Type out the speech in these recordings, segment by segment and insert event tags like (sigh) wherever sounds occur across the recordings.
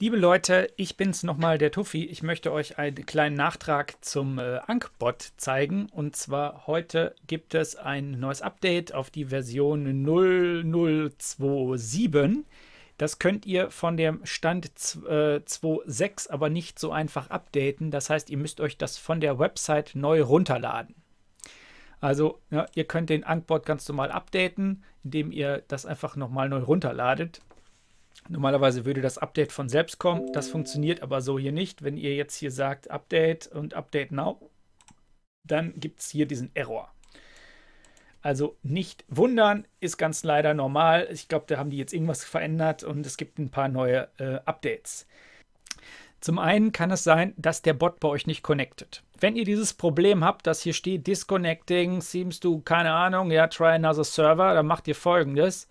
Liebe Leute, ich bin's nochmal, der Tuffy. Ich möchte euch einen kleinen Nachtrag zum äh, Ankbot zeigen. Und zwar heute gibt es ein neues Update auf die Version 0027. Das könnt ihr von dem Stand äh, 2.6 aber nicht so einfach updaten. Das heißt, ihr müsst euch das von der Website neu runterladen. Also ja, ihr könnt den Ankbot ganz normal updaten, indem ihr das einfach nochmal neu runterladet. Normalerweise würde das Update von selbst kommen. Das funktioniert aber so hier nicht. Wenn ihr jetzt hier sagt Update und Update Now, dann gibt es hier diesen Error. Also nicht wundern, ist ganz leider normal. Ich glaube, da haben die jetzt irgendwas verändert und es gibt ein paar neue äh, Updates. Zum einen kann es sein, dass der Bot bei euch nicht connected. Wenn ihr dieses Problem habt, dass hier steht Disconnecting, seems to, keine Ahnung, ja, try another server, dann macht ihr folgendes.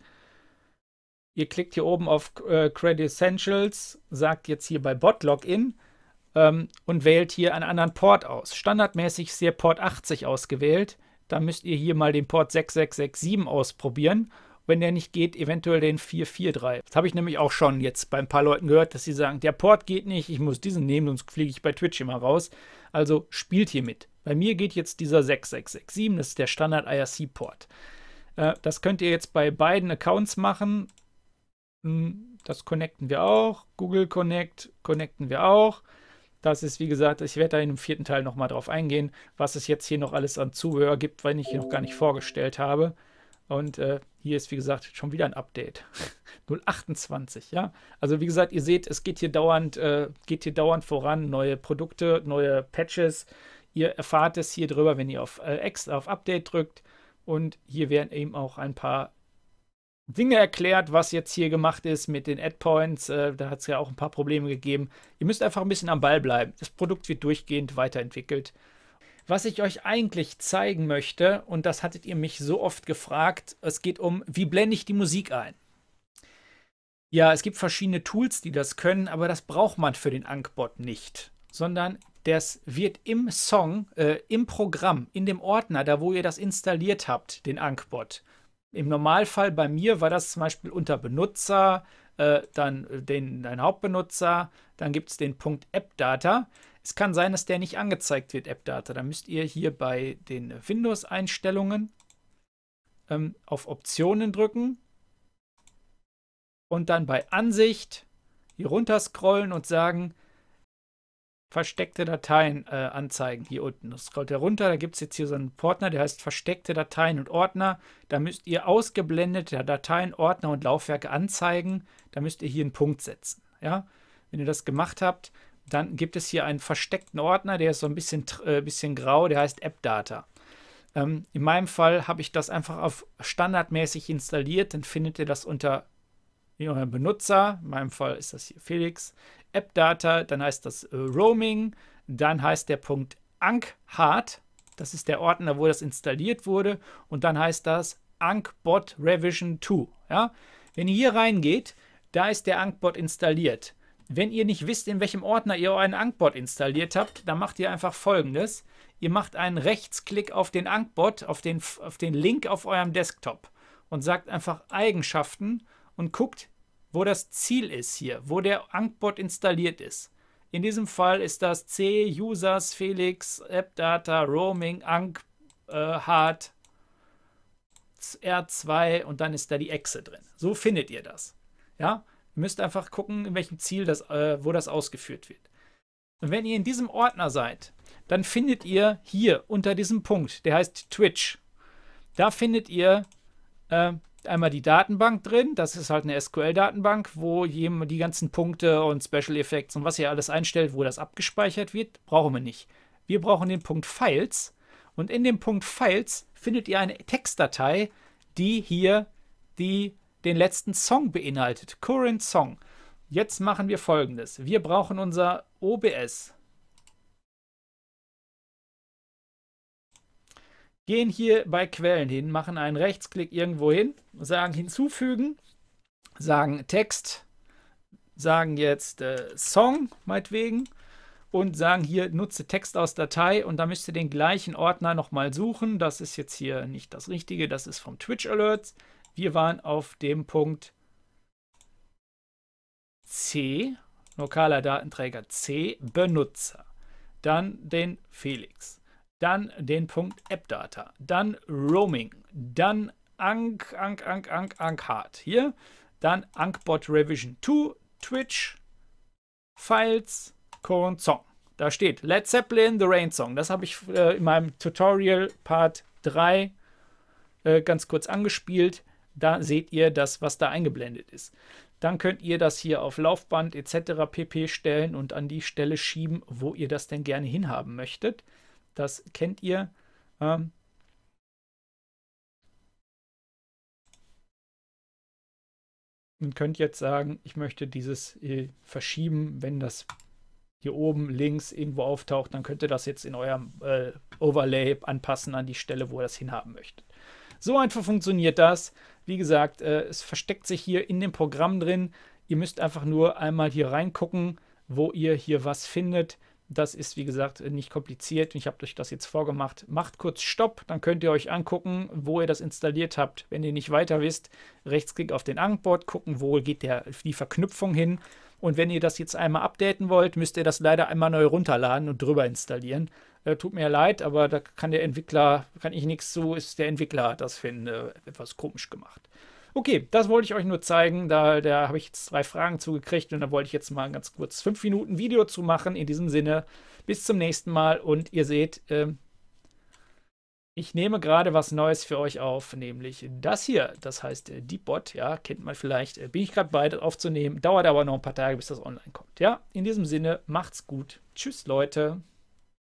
Ihr klickt hier oben auf äh, Credit Essentials, sagt jetzt hier bei Bot Login ähm, und wählt hier einen anderen Port aus. Standardmäßig ist hier Port 80 ausgewählt. Da müsst ihr hier mal den Port 6667 ausprobieren. Wenn der nicht geht, eventuell den 443. Das habe ich nämlich auch schon jetzt bei ein paar Leuten gehört, dass sie sagen, der Port geht nicht, ich muss diesen nehmen, sonst fliege ich bei Twitch immer raus. Also spielt hier mit. Bei mir geht jetzt dieser 6667, das ist der Standard IRC-Port. Äh, das könnt ihr jetzt bei beiden Accounts machen. Hm, das connecten wir auch. Google Connect connecten wir auch. Das ist, wie gesagt, ich werde da in dem vierten Teil nochmal drauf eingehen, was es jetzt hier noch alles an Zubehör gibt, weil ich hier noch gar nicht vorgestellt habe. Und äh, hier ist, wie gesagt, schon wieder ein Update. 028, (laughs) ja. Also wie gesagt, ihr seht, es geht hier dauernd, äh, geht hier dauernd voran. Neue Produkte, neue Patches. Ihr erfahrt es hier drüber, wenn ihr auf, äh, auf Update drückt. Und hier werden eben auch ein paar Dinge erklärt, was jetzt hier gemacht ist mit den Adpoints. Äh, da hat es ja auch ein paar Probleme gegeben. Ihr müsst einfach ein bisschen am Ball bleiben. Das Produkt wird durchgehend weiterentwickelt. Was ich euch eigentlich zeigen möchte, und das hattet ihr mich so oft gefragt, es geht um, wie blende ich die Musik ein? Ja, es gibt verschiedene Tools, die das können, aber das braucht man für den Ankbot nicht, sondern das wird im Song, äh, im Programm, in dem Ordner, da wo ihr das installiert habt, den Ankbot, im Normalfall bei mir war das zum Beispiel unter Benutzer, äh, dann äh, den, dein Hauptbenutzer, dann gibt es den Punkt AppData. Es kann sein, dass der nicht angezeigt wird, AppData. Da müsst ihr hier bei den Windows-Einstellungen ähm, auf Optionen drücken und dann bei Ansicht hier runter scrollen und sagen, versteckte Dateien äh, anzeigen hier unten. Das scrollt herunter, da gibt es jetzt hier so einen Ordner, der heißt versteckte Dateien und Ordner. Da müsst ihr ausgeblendete Dateien, Ordner und Laufwerke anzeigen. Da müsst ihr hier einen Punkt setzen. Ja? Wenn ihr das gemacht habt, dann gibt es hier einen versteckten Ordner, der ist so ein bisschen, äh, bisschen grau, der heißt AppData. Ähm, in meinem Fall habe ich das einfach auf standardmäßig installiert, dann findet ihr das unter wie euer Benutzer, in meinem Fall ist das hier Felix, App-Data, dann heißt das äh, Roaming, dann heißt der Punkt Ankhart, das ist der Ordner, wo das installiert wurde, und dann heißt das Ankbot Revision 2. Ja? Wenn ihr hier reingeht, da ist der Ankbot installiert. Wenn ihr nicht wisst, in welchem Ordner ihr euren Ankbot installiert habt, dann macht ihr einfach folgendes. Ihr macht einen Rechtsklick auf den Ankbot, auf den, auf den Link auf eurem Desktop und sagt einfach Eigenschaften und guckt, wo das Ziel ist hier, wo der Ankbot installiert ist. In diesem Fall ist das C, Users, Felix, App Data Roaming, Ank, äh, Hard, R2 und dann ist da die Echse drin. So findet ihr das. Ja, ihr müsst einfach gucken, in welchem Ziel das, äh, wo das ausgeführt wird. Und wenn ihr in diesem Ordner seid, dann findet ihr hier unter diesem Punkt, der heißt Twitch, da findet ihr äh, einmal die Datenbank drin. Das ist halt eine SQL-Datenbank, wo die ganzen Punkte und Special Effects und was ihr alles einstellt, wo das abgespeichert wird, brauchen wir nicht. Wir brauchen den Punkt Files und in dem Punkt Files findet ihr eine Textdatei, die hier die, den letzten Song beinhaltet, Current Song. Jetzt machen wir folgendes. Wir brauchen unser OBS. gehen hier bei Quellen hin, machen einen Rechtsklick irgendwo hin, sagen hinzufügen, sagen Text, sagen jetzt äh, Song meinetwegen und sagen hier nutze Text aus Datei und da müsst ihr den gleichen Ordner nochmal suchen. Das ist jetzt hier nicht das Richtige, das ist vom Twitch Alerts. Wir waren auf dem Punkt C, lokaler Datenträger C, Benutzer. Dann den Felix dann den Punkt AppData, dann Roaming, dann Ank, Ank, Ank, Ank, Ank Hard hier, dann Ankbot Revision 2, Twitch, Files, Current Song. Da steht Led Zeppelin, The Rain Song. Das habe ich äh, in meinem Tutorial Part 3 äh, ganz kurz angespielt. Da seht ihr das, was da eingeblendet ist. Dann könnt ihr das hier auf Laufband etc. pp stellen und an die Stelle schieben, wo ihr das denn gerne hinhaben möchtet. Das kennt ihr. Ähm, und könnt jetzt sagen, ich möchte dieses äh, verschieben, wenn das hier oben links irgendwo auftaucht, dann könnt ihr das jetzt in eurem äh, Overlay anpassen an die Stelle, wo ihr das hinhaben möchtet. So einfach funktioniert das. Wie gesagt, äh, es versteckt sich hier in dem Programm drin. Ihr müsst einfach nur einmal hier reingucken, wo ihr hier was findet. Das ist, wie gesagt, nicht kompliziert. Ich habe euch das jetzt vorgemacht. Macht kurz Stopp, dann könnt ihr euch angucken, wo ihr das installiert habt. Wenn ihr nicht weiter wisst, rechtsklick auf den Angebot, gucken, wo geht der, die Verknüpfung hin. Und wenn ihr das jetzt einmal updaten wollt, müsst ihr das leider einmal neu runterladen und drüber installieren. Äh, tut mir leid, aber da kann der Entwickler, kann ich nichts zu, ist der Entwickler hat das für ihn, äh, etwas komisch gemacht. Okay, das wollte ich euch nur zeigen. Da, da habe ich jetzt drei Fragen zugekriegt und da wollte ich jetzt mal ganz kurz fünf Minuten Video zu machen. In diesem Sinne, bis zum nächsten Mal und ihr seht, äh, ich nehme gerade was Neues für euch auf, nämlich das hier. Das heißt äh, Deepbot, ja, kennt man vielleicht. Äh, bin ich gerade bei, das aufzunehmen. Dauert aber noch ein paar Tage, bis das online kommt. Ja, in diesem Sinne, macht's gut. Tschüss, Leute.